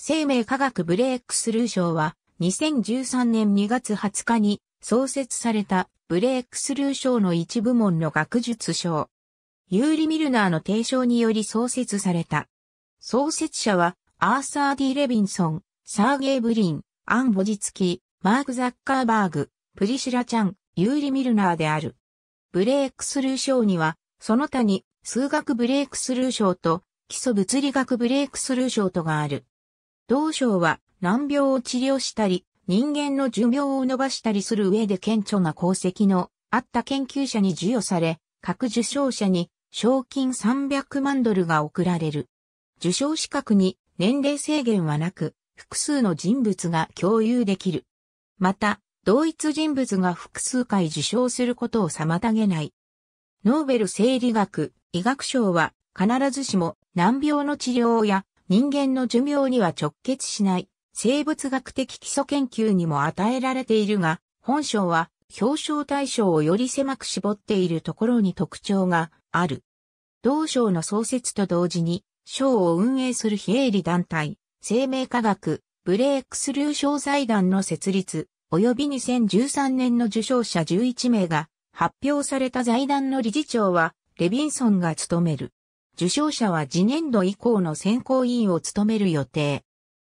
生命科学ブレイクスルー賞は2013年2月20日に創設されたブレイクスルー賞の一部門の学術賞。ユーリ・ミルナーの提唱により創設された。創設者はアーサー・ディ・レビンソン、サーゲイ・ブリン、アン・ボジツキ、マーク・ザッカーバーグ、プリシラ・チャン、ユーリ・ミルナーである。ブレイクスルー賞には、その他に数学ブレイクスルー賞と基礎物理学ブレイクスルー賞とがある。同省は難病を治療したり、人間の寿命を伸ばしたりする上で顕著な功績のあった研究者に授与され、各受賞者に賞金300万ドルが贈られる。受賞資格に年齢制限はなく、複数の人物が共有できる。また、同一人物が複数回受賞することを妨げない。ノーベル生理学、医学賞は必ずしも難病の治療や人間の寿命には直結しない生物学的基礎研究にも与えられているが、本章は表彰対象をより狭く絞っているところに特徴がある。同章の創設と同時に、章を運営する非営利団体、生命科学、ブレイクスルー賞財団の設立、及び2013年の受賞者11名が発表された財団の理事長は、レビンソンが務める。受賞者は次年度以降の選考委員を務める予定。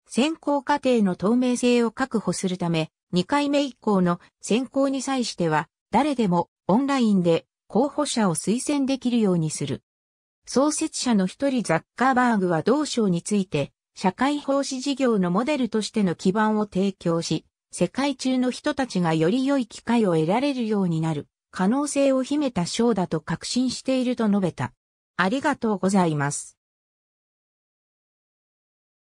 選考過程の透明性を確保するため、2回目以降の選考に際しては、誰でもオンラインで候補者を推薦できるようにする。創設者の一人ザッカーバーグは同賞について、社会奉仕事業のモデルとしての基盤を提供し、世界中の人たちがより良い機会を得られるようになる可能性を秘めた賞だと確信していると述べた。ありがとうございます。